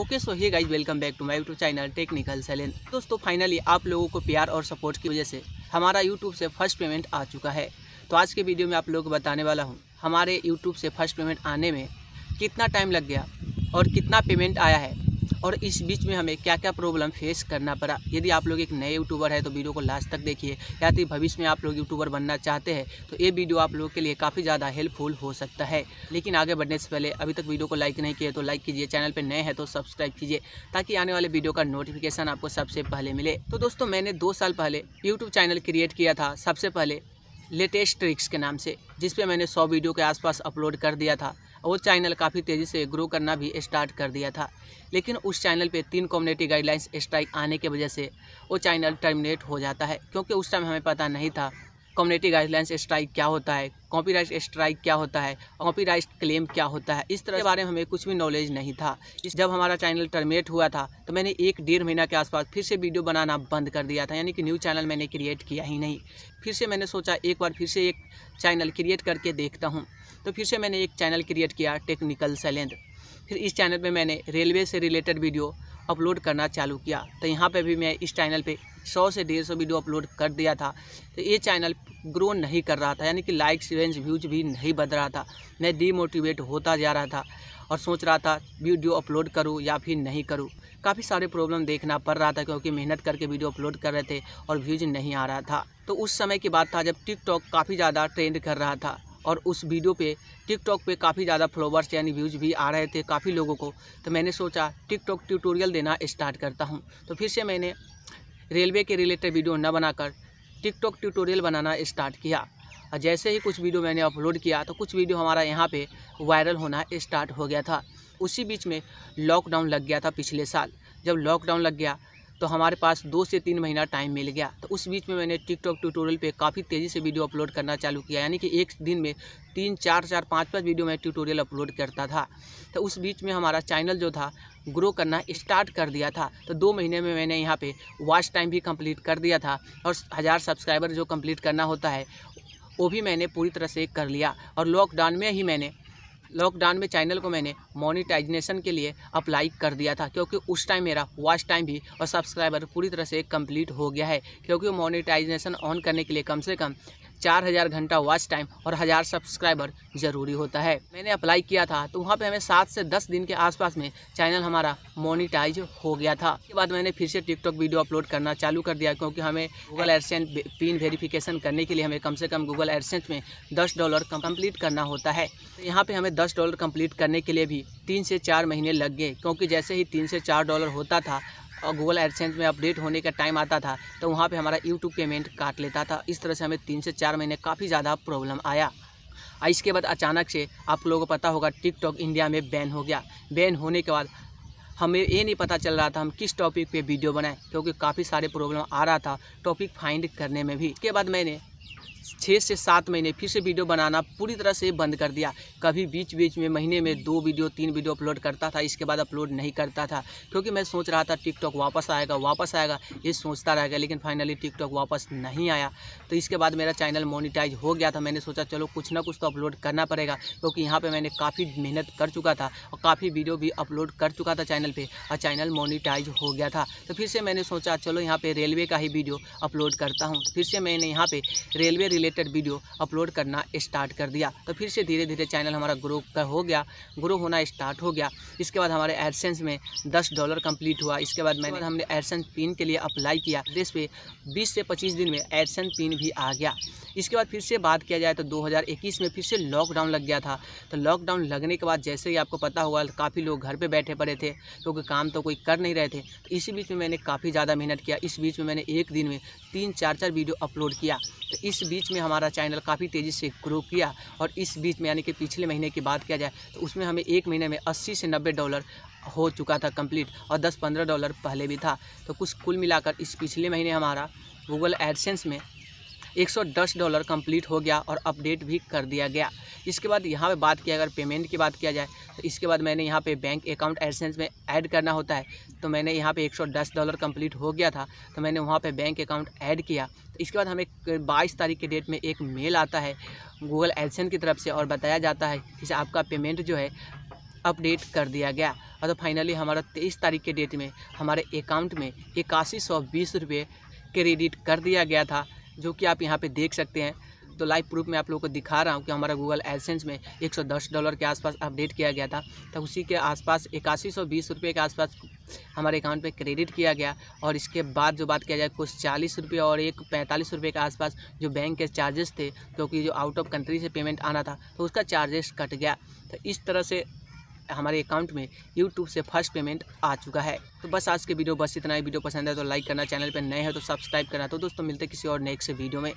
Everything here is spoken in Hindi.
okay so hi guys welcome back to my YouTube channel technical silence दोस्तों फाइनली आप लोगों को प्यार और सपोर्ट की वजह से हमारा यूट्यूब से फर्स्ट पेमेंट आ चुका है तो आज के वीडियो में आप लोगों को बताने वाला हूँ हमारे यूट्यूब से फर्स्ट पेमेंट आने में कितना टाइम लग गया और कितना पेमेंट आया है और इस बीच में हमें क्या क्या प्रॉब्लम फेस करना पड़ा यदि आप लोग एक नए यूट्यूबर है तो वीडियो को लास्ट तक देखिए या फिर भविष्य में आप लोग यूट्यूबर बनना चाहते हैं तो ये वीडियो आप लोगों के लिए काफ़ी ज़्यादा हेल्पफुल हो सकता है लेकिन आगे बढ़ने से पहले अभी तक वीडियो को लाइक नहीं किया तो लाइक कीजिए चैनल पर नए हैं तो सब्सक्राइब कीजिए ताकि आने वाले वीडियो का नोटिफिकेशन आपको सबसे पहले मिले तो दोस्तों मैंने दो साल पहले यूट्यूब चैनल क्रिएट किया था सबसे पहले लेटेस्ट ट्रिक्स के नाम से जिसपे मैंने 100 वीडियो के आसपास अपलोड कर दिया था वो चैनल काफ़ी तेज़ी से ग्रो करना भी स्टार्ट कर दिया था लेकिन उस चैनल पे तीन कम्युनिटी गाइडलाइंस स्ट्राइक आने की वजह से वो चैनल टर्मिनेट हो जाता है क्योंकि उस टाइम हमें पता नहीं था कम्युनिटी गाइडलाइंस स्ट्राइक क्या होता है कॉपीराइट स्ट्राइक क्या होता है कॉपीराइट क्लेम क्या होता है इस तरह के बारे में हमें कुछ भी नॉलेज नहीं था इस जब हमारा चैनल टर्मिनेट हुआ था तो मैंने एक डेढ़ महीना के आसपास फिर से वीडियो बनाना बंद कर दिया था यानी कि न्यू चैनल मैंने क्रिएट किया ही नहीं फिर से मैंने सोचा एक बार फिर से एक चैनल क्रिएट करके देखता हूँ तो फिर से मैंने एक चैनल क्रिएट किया टेक्निकल सैलेंड फिर इस चैनल पर मैंने रेलवे से रिलेटेड वीडियो अपलोड करना चालू किया तो यहाँ पे भी मैं इस चैनल पे 100 से डेढ़ सौ वीडियो अपलोड कर दिया था तो ये चैनल ग्रो नहीं कर रहा था यानी कि लाइक्स रेंज व्यूज भी नहीं बढ़ रहा था मैं डीमोटिवेट होता जा रहा था और सोच रहा था वीडियो अपलोड करूँ या फिर नहीं करूँ काफ़ी सारे प्रॉब्लम देखना पड़ रहा था क्योंकि मेहनत करके वीडियो अपलोड कर रहे थे और व्यूज नहीं आ रहा था तो उस समय की बात था जब टिकटॉक काफ़ी ज़्यादा ट्रेंड कर रहा था और उस वीडियो पे टिकटॉक पे काफ़ी ज़्यादा फॉलोवर्स यानी व्यूज़ भी आ रहे थे काफ़ी लोगों को तो मैंने सोचा टिकटॉक ट्यूटोरियल देना स्टार्ट करता हूँ तो फिर से मैंने रेलवे के रिलेटेड वीडियो न बनाकर टिकटॉक ट्यूटोरियल बनाना स्टार्ट किया और जैसे ही कुछ वीडियो मैंने अपलोड किया तो कुछ वीडियो हमारा यहाँ पर वायरल होना स्टार्ट हो गया था उसी बीच में लॉकडाउन लग गया था पिछले साल जब लॉकडाउन लग गया तो हमारे पास दो से तीन महीना टाइम मिल गया तो उस बीच में मैंने टिकटॉक ट्यूटोरियल पे काफ़ी तेज़ी से वीडियो अपलोड करना चालू किया यानी कि एक दिन में तीन चार चार पाँच पाँच वीडियो मैं ट्यूटोरियल अपलोड करता था तो उस बीच में हमारा चैनल जो था ग्रो करना स्टार्ट कर दिया था तो दो महीने में मैंने यहाँ पर वॉच टाइम भी कम्प्लीट कर दिया था और हज़ार सब्सक्राइबर जो कम्प्लीट करना होता है वो भी मैंने पूरी तरह से कर लिया और लॉकडाउन में ही मैंने लॉकडाउन में चैनल को मैंने मोनिटाइजेशन के लिए अप्लाई कर दिया था क्योंकि उस टाइम मेरा वॉच टाइम भी और सब्सक्राइबर पूरी तरह से कंप्लीट हो गया है क्योंकि मोनिटाइजेशन ऑन करने के लिए कम से कम चार हज़ार घंटा वॉच टाइम और हज़ार सब्सक्राइबर ज़रूरी होता है मैंने अप्लाई किया था तो वहाँ पे हमें सात से दस दिन के आसपास में चैनल हमारा मोनिटाइज हो गया था उसके बाद मैंने फिर से टिकटॉक वीडियो अपलोड करना चालू कर दिया क्योंकि हमें गूगल एडसेंस पिन वेरिफिकेशन करने के लिए हमें कम से कम गूगल एडसेंस में दस डॉलर कम्प्लीट करना होता है तो यहाँ पर हमें दस डॉलर कम्प्लीट करने के लिए भी तीन से चार महीने लग गए क्योंकि जैसे ही तीन से चार डॉलर होता था और गूगल एडसेंस में अपडेट होने का टाइम आता था तो वहाँ पर हमारा यूट्यूब पेमेंट काट लेता था इस तरह से हमें तीन से चार महीने काफ़ी ज़्यादा प्रॉब्लम आया इसके बाद अचानक से आप लोगों को पता होगा टिकटॉक इंडिया में बैन हो गया बैन होने के बाद हमें ये नहीं पता चल रहा था हम किस टॉपिक पे वीडियो बनाएं क्योंकि काफ़ी सारे प्रॉब्लम आ रहा था टॉपिक फाइंड करने में भी इसके बाद मैंने छः से सात महीने फिर से वीडियो बनाना पूरी तरह से बंद कर दिया कभी बीच बीच में महीने में दो वीडियो तीन वीडियो अपलोड करता था इसके बाद अपलोड नहीं करता था क्योंकि मैं सोच रहा था टिकटॉक वापस आएगा वापस आएगा ये सोचता रह गया लेकिन फाइनली टिकटॉक वापस नहीं आया तो इसके बाद मेरा चैनल मोनिटाइज हो गया था मैंने सोचा चलो कुछ ना कुछ तो अपलोड करना पड़ेगा क्योंकि यहाँ पर मैंने काफ़ी मेहनत कर चुका था और काफ़ी वीडियो भी अपलोड कर चुका था चैनल पर और चैनल मोनिटाइज हो गया था तो फिर से मैंने सोचा चलो यहाँ पर रेलवे का ही वीडियो अपलोड करता हूँ फिर से मैंने यहाँ पर रेलवे रिलेटेड वीडियो अपलोड करना स्टार्ट कर दिया तो फिर से धीरे धीरे चैनल हमारा ग्रो कर हो गया ग्रो होना स्टार्ट हो गया इसके बाद हमारे एडसेंस में दस डॉलर कंप्लीट हुआ इसके बाद मैंने हमने एडसेंस पिन के लिए अप्लाई किया देश पे बीस से पच्चीस दिन में एडसेंस पिन भी आ गया इसके बाद फिर से बात किया जाए तो 2021 में फिर से लॉकडाउन लग गया था तो लॉकडाउन लगने के बाद जैसे ही आपको पता हुआ काफ़ी लोग घर पे बैठे पड़े थे क्योंकि काम तो कोई कर नहीं रहे थे तो इसी बीच में मैंने काफ़ी ज़्यादा मेहनत किया इस बीच में मैंने एक दिन में तीन चार चार वीडियो अपलोड किया तो इस बीच में हमारा चैनल काफ़ी तेज़ी से ग्रो किया और इस बीच में यानी कि पिछले महीने की बात किया जाए तो उसमें हमें एक महीने में अस्सी से नब्बे डॉलर हो चुका था कंप्लीट और 10-15 डॉलर पहले भी था तो कुछ कुल मिलाकर इस पिछले महीने हमारा गूगल एडसेंस में 110 डॉलर कंप्लीट हो गया और अपडेट भी कर दिया गया इसके बाद यहाँ पे बात किया अगर पेमेंट की बात किया जाए तो इसके बाद मैंने यहाँ पे बैंक अकाउंट एडसेंस में ऐड करना होता है तो मैंने यहाँ पे 110 डॉलर कंप्लीट हो गया था तो मैंने वहाँ पे बैंक अकाउंट ऐड किया तो इसके बाद हमें बाईस तारीख के डेट में एक मेल आता है गूगल एडसेंस की तरफ से और बताया जाता है कि आपका पेमेंट जो है अपडेट कर दिया गया और तो फाइनली हमारा तेईस तारीख के डेट में हमारे अकाउंट में इक्यासी सौ बीस रुपये क्रेडिट कर दिया गया था जो कि आप यहाँ पे देख सकते हैं तो लाइव प्रूफ में आप लोगों को दिखा रहा हूँ कि हमारा गूगल एसेंस में 110 डॉलर के आसपास अपडेट किया गया था तो उसी के आसपास इक्यासी सौ बीस रुपये के आसपास हमारे अकाउंट पे क्रेडिट किया गया और इसके बाद जो बात किया जाए कुछ चालीस रुपये और एक पैंतालीस रुपये के आसपास जो बैंक के चार्जेस थे क्योंकि तो जो आउट ऑफ कंट्री से पेमेंट आना था तो उसका चार्जेस कट गया तो इस तरह से हमारे अकाउंट में यूट्यूब से फर्स्ट पेमेंट आ चुका है तो बस आज के वीडियो बस इतना ही वीडियो पसंद है तो लाइक करना चैनल पर नए हो तो सब्सक्राइब करना तो दोस्तों मिलते किसी और नेक्स्ट वीडियो में